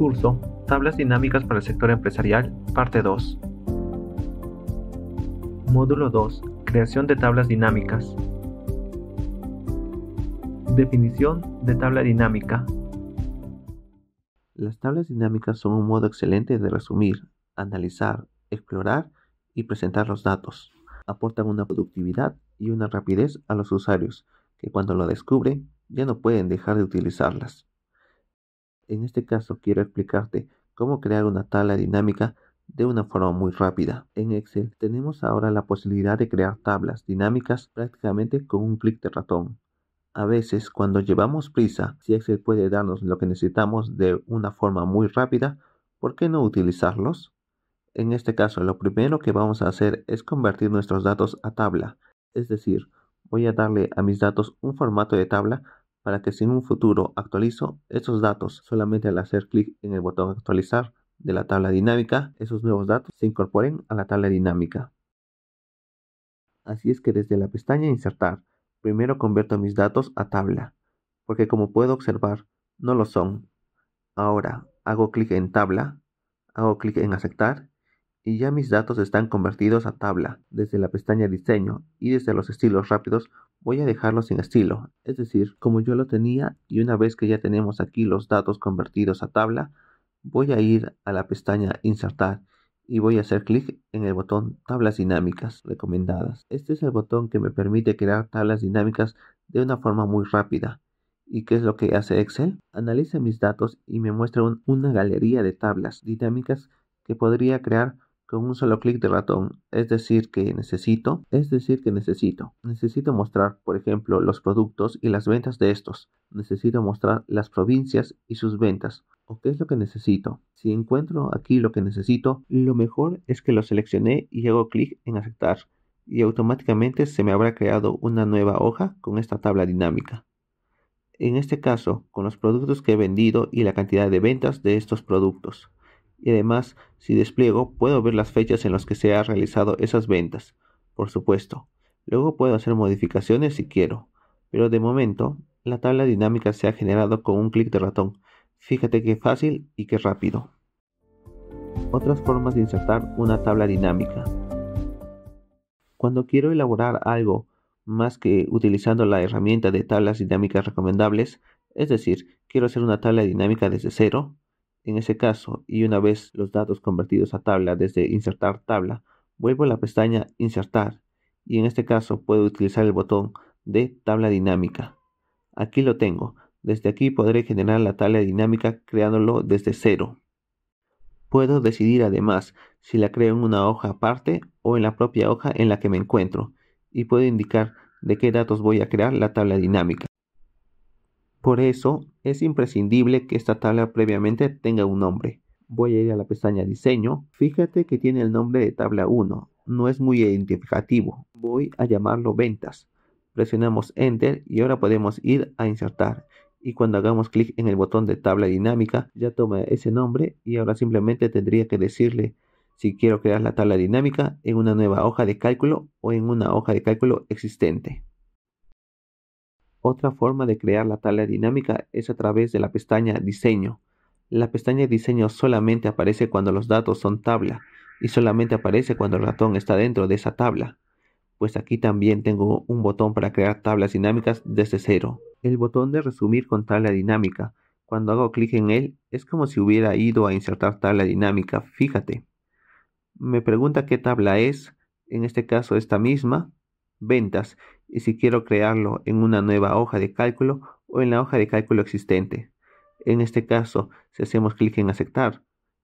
curso Tablas Dinámicas para el Sector Empresarial, parte 2. Módulo 2. Creación de tablas dinámicas. Definición de tabla dinámica. Las tablas dinámicas son un modo excelente de resumir, analizar, explorar y presentar los datos. Aportan una productividad y una rapidez a los usuarios, que cuando lo descubren ya no pueden dejar de utilizarlas. En este caso quiero explicarte cómo crear una tabla dinámica de una forma muy rápida. En Excel tenemos ahora la posibilidad de crear tablas dinámicas prácticamente con un clic de ratón. A veces cuando llevamos prisa, si Excel puede darnos lo que necesitamos de una forma muy rápida, ¿por qué no utilizarlos? En este caso, lo primero que vamos a hacer es convertir nuestros datos a tabla, es decir, voy a darle a mis datos un formato de tabla para que si en un futuro actualizo esos datos solamente al hacer clic en el botón actualizar de la tabla dinámica, esos nuevos datos se incorporen a la tabla dinámica. Así es que desde la pestaña insertar, primero convierto mis datos a tabla, porque como puedo observar, no lo son. Ahora hago clic en tabla, hago clic en aceptar y ya mis datos están convertidos a tabla desde la pestaña diseño y desde los estilos rápidos voy a dejarlos sin estilo es decir como yo lo tenía y una vez que ya tenemos aquí los datos convertidos a tabla voy a ir a la pestaña insertar y voy a hacer clic en el botón tablas dinámicas recomendadas este es el botón que me permite crear tablas dinámicas de una forma muy rápida ¿Y qué es lo que hace Excel? Analiza mis datos y me muestra una galería de tablas dinámicas que podría crear con un solo clic de ratón. Es decir, que necesito, es decir, que necesito. Necesito mostrar, por ejemplo, los productos y las ventas de estos. Necesito mostrar las provincias y sus ventas. ¿O qué es lo que necesito? Si encuentro aquí lo que necesito, lo mejor es que lo seleccione y hago clic en aceptar. Y automáticamente se me habrá creado una nueva hoja con esta tabla dinámica. En este caso, con los productos que he vendido y la cantidad de ventas de estos productos y además, si despliego, puedo ver las fechas en las que se han realizado esas ventas, por supuesto. Luego puedo hacer modificaciones si quiero, pero de momento, la tabla dinámica se ha generado con un clic de ratón. Fíjate qué fácil y qué rápido. Otras formas de insertar una tabla dinámica. Cuando quiero elaborar algo más que utilizando la herramienta de tablas dinámicas recomendables, es decir, quiero hacer una tabla dinámica desde cero, en ese caso, y una vez los datos convertidos a tabla desde Insertar tabla, vuelvo a la pestaña Insertar y en este caso puedo utilizar el botón de tabla dinámica. Aquí lo tengo. Desde aquí podré generar la tabla dinámica creándolo desde cero. Puedo decidir además si la creo en una hoja aparte o en la propia hoja en la que me encuentro y puedo indicar de qué datos voy a crear la tabla dinámica. Por eso es imprescindible que esta tabla previamente tenga un nombre. Voy a ir a la pestaña diseño. Fíjate que tiene el nombre de tabla 1. No es muy identificativo. Voy a llamarlo ventas. Presionamos enter y ahora podemos ir a insertar y cuando hagamos clic en el botón de tabla dinámica ya toma ese nombre y ahora simplemente tendría que decirle si quiero crear la tabla dinámica en una nueva hoja de cálculo o en una hoja de cálculo existente. Otra forma de crear la tabla dinámica es a través de la pestaña Diseño. La pestaña Diseño solamente aparece cuando los datos son tabla y solamente aparece cuando el ratón está dentro de esa tabla. Pues aquí también tengo un botón para crear tablas dinámicas desde cero. El botón de resumir con tabla dinámica. Cuando hago clic en él, es como si hubiera ido a insertar tabla dinámica, fíjate. Me pregunta qué tabla es, en este caso esta misma, ventas y eh, si quiero crearlo en una nueva hoja de cálculo o en la hoja de cálculo existente. En este caso, si hacemos clic en aceptar,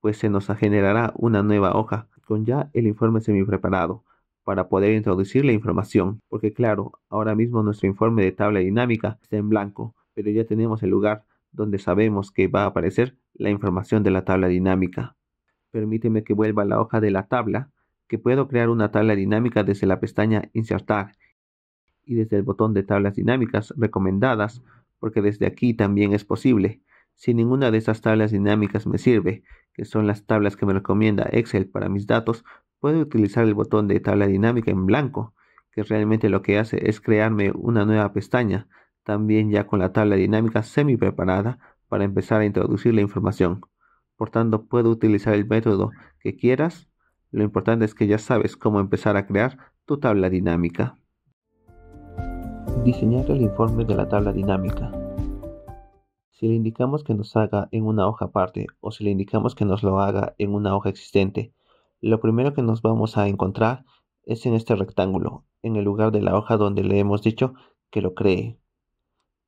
pues se nos generará una nueva hoja con ya el informe semi preparado para poder introducir la información, porque claro, ahora mismo nuestro informe de tabla dinámica está en blanco, pero ya tenemos el lugar donde sabemos que va a aparecer la información de la tabla dinámica. Permíteme que vuelva a la hoja de la tabla que puedo crear una tabla dinámica desde la pestaña Insertar y desde el botón de tablas dinámicas recomendadas, porque desde aquí también es posible. Si ninguna de esas tablas dinámicas me sirve, que son las tablas que me recomienda Excel para mis datos, puedo utilizar el botón de tabla dinámica en blanco, que realmente lo que hace es crearme una nueva pestaña, también ya con la tabla dinámica semi preparada para empezar a introducir la información. Por tanto, puedo utilizar el método que quieras lo importante es que ya sabes cómo empezar a crear tu tabla dinámica. Diseñar el informe de la tabla dinámica. Si le indicamos que nos haga en una hoja aparte o si le indicamos que nos lo haga en una hoja existente, lo primero que nos vamos a encontrar es en este rectángulo, en el lugar de la hoja donde le hemos dicho que lo cree.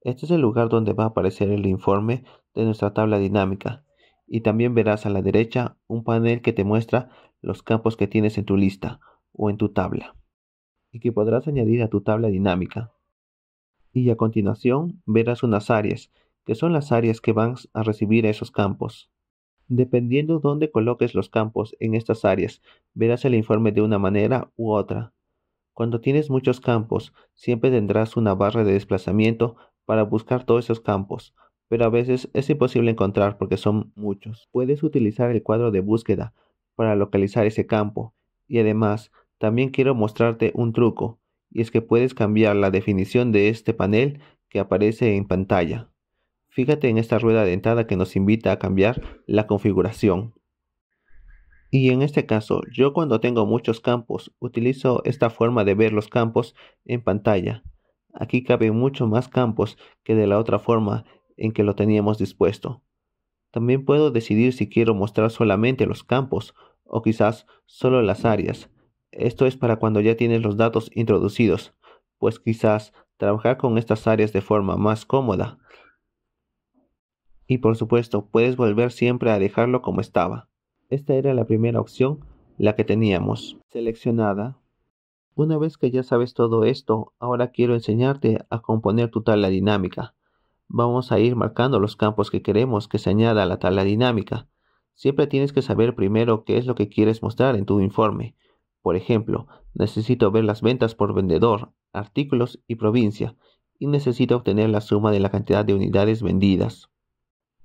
Este es el lugar donde va a aparecer el informe de nuestra tabla dinámica y también verás a la derecha un panel que te muestra los campos que tienes en tu lista o en tu tabla y que podrás añadir a tu tabla dinámica. Y a continuación verás unas áreas, que son las áreas que van a recibir esos campos. Dependiendo dónde coloques los campos en estas áreas, verás el informe de una manera u otra. Cuando tienes muchos campos, siempre tendrás una barra de desplazamiento para buscar todos esos campos pero a veces es imposible encontrar porque son muchos. Puedes utilizar el cuadro de búsqueda para localizar ese campo y además también quiero mostrarte un truco y es que puedes cambiar la definición de este panel que aparece en pantalla. Fíjate en esta rueda dentada que nos invita a cambiar la configuración. Y en este caso, yo cuando tengo muchos campos, utilizo esta forma de ver los campos en pantalla. Aquí caben mucho más campos que de la otra forma en que lo teníamos dispuesto. También puedo decidir si quiero mostrar solamente los campos o quizás solo las áreas. Esto es para cuando ya tienes los datos introducidos, pues quizás trabajar con estas áreas de forma más cómoda. Y por supuesto, puedes volver siempre a dejarlo como estaba. Esta era la primera opción, la que teníamos seleccionada. Una vez que ya sabes todo esto, ahora quiero enseñarte a componer tu tabla dinámica vamos a ir marcando los campos que queremos que se añada a la tabla dinámica. Siempre tienes que saber primero qué es lo que quieres mostrar en tu informe. Por ejemplo, necesito ver las ventas por vendedor, artículos y provincia, y necesito obtener la suma de la cantidad de unidades vendidas.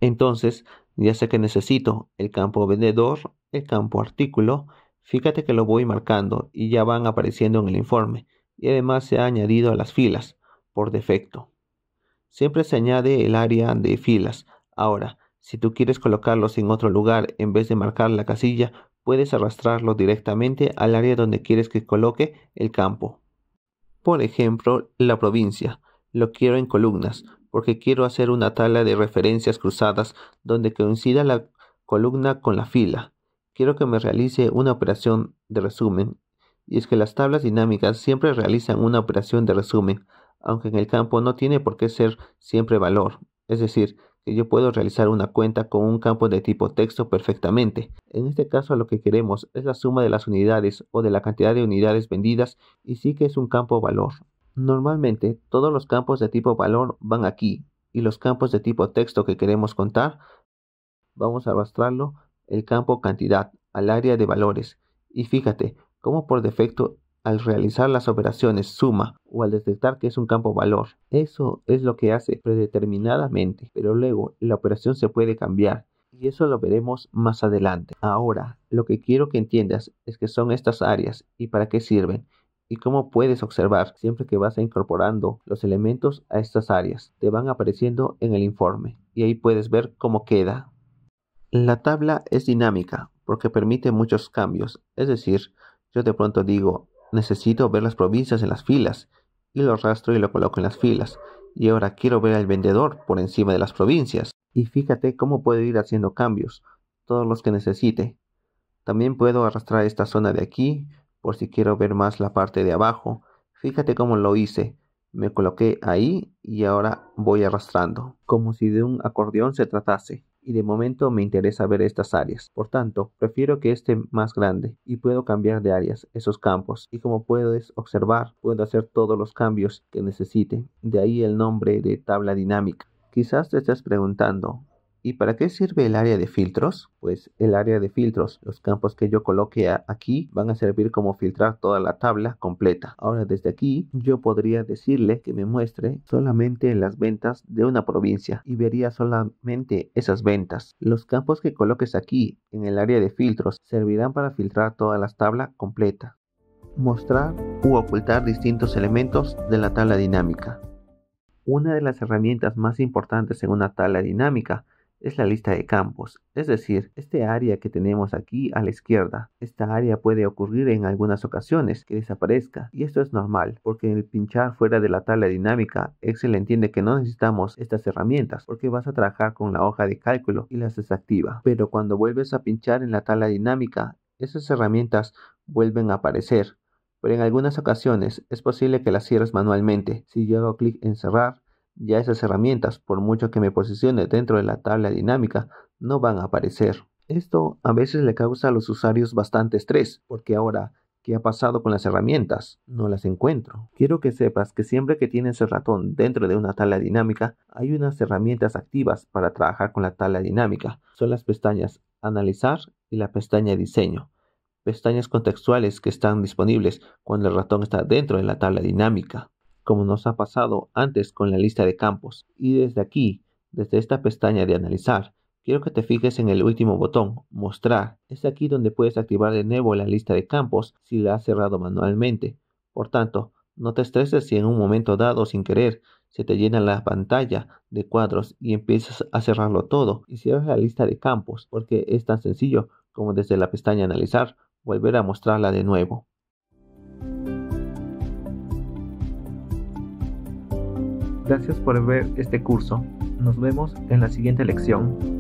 Entonces, ya sé que necesito el campo vendedor, el campo artículo, fíjate que lo voy marcando y ya van apareciendo en el informe, y además se ha añadido a las filas, por defecto. Siempre se añade el área de filas. Ahora, si tú quieres colocarlos en otro lugar en vez de marcar la casilla, puedes arrastrarlos directamente al área donde quieres que coloque el campo. Por ejemplo, la provincia. Lo quiero en columnas, porque quiero hacer una tabla de referencias cruzadas donde coincida la columna con la fila. Quiero que me realice una operación de resumen. Y es que las tablas dinámicas siempre realizan una operación de resumen aunque en el campo no tiene por qué ser siempre valor, es decir, que yo puedo realizar una cuenta con un campo de tipo texto perfectamente. En este caso lo que queremos es la suma de las unidades o de la cantidad de unidades vendidas y sí que es un campo valor. Normalmente todos los campos de tipo valor van aquí y los campos de tipo texto que queremos contar vamos a arrastrarlo el campo cantidad al área de valores y fíjate cómo por defecto al realizar las operaciones suma o al detectar que es un campo valor. Eso es lo que hace predeterminadamente, pero luego la operación se puede cambiar y eso lo veremos más adelante. Ahora, lo que quiero que entiendas es que son estas áreas y para qué sirven y cómo puedes observar siempre que vas incorporando los elementos a estas áreas. Te van apareciendo en el informe y ahí puedes ver cómo queda. La tabla es dinámica porque permite muchos cambios, es decir, yo de pronto digo, Necesito ver las provincias en las filas, y lo arrastro y lo coloco en las filas. Y ahora quiero ver al vendedor por encima de las provincias. Y fíjate cómo puedo ir haciendo cambios, todos los que necesite. También puedo arrastrar esta zona de aquí, por si quiero ver más la parte de abajo. Fíjate cómo lo hice. Me coloqué ahí y ahora voy arrastrando, como si de un acordeón se tratase y de momento me interesa ver estas áreas. Por tanto, prefiero que esté más grande y puedo cambiar de áreas esos campos y como puedes observar, puedo hacer todos los cambios que necesite. De ahí el nombre de tabla dinámica. Quizás te estés preguntando, ¿Y para qué sirve el área de filtros? Pues el área de filtros, los campos que yo coloque aquí van a servir como filtrar toda la tabla completa. Ahora desde aquí yo podría decirle que me muestre solamente las ventas de una provincia y vería solamente esas ventas. Los campos que coloques aquí en el área de filtros servirán para filtrar toda la tabla completa. Mostrar u ocultar distintos elementos de la tabla dinámica. Una de las herramientas más importantes en una tabla dinámica es la lista de campos, es decir, este área que tenemos aquí a la izquierda. Esta área puede ocurrir en algunas ocasiones que desaparezca y esto es normal porque el pinchar fuera de la tabla dinámica Excel entiende que no necesitamos estas herramientas porque vas a trabajar con la hoja de cálculo y las desactiva. Pero cuando vuelves a pinchar en la tabla dinámica, esas herramientas vuelven a aparecer. Pero en algunas ocasiones es posible que las cierres manualmente. Si yo hago clic en cerrar, ya esas herramientas, por mucho que me posicione dentro de la tabla dinámica, no van a aparecer. Esto a veces le causa a los usuarios bastante estrés, porque ahora, ¿qué ha pasado con las herramientas? No las encuentro. Quiero que sepas que siempre que tienes el ratón dentro de una tabla dinámica, hay unas herramientas activas para trabajar con la tabla dinámica. Son las pestañas Analizar y la pestaña Diseño. Pestañas contextuales que están disponibles cuando el ratón está dentro de la tabla dinámica como nos ha pasado antes con la lista de campos. Y desde aquí, desde esta pestaña de analizar, quiero que te fijes en el último botón, mostrar. Es aquí donde puedes activar de nuevo la lista de campos si la has cerrado manualmente. Por tanto, no te estreses si en un momento dado sin querer se te llena la pantalla de cuadros y empiezas a cerrarlo todo y cierras la lista de campos porque es tan sencillo como desde la pestaña analizar volver a mostrarla de nuevo. Gracias por ver este curso. Nos vemos en la siguiente lección.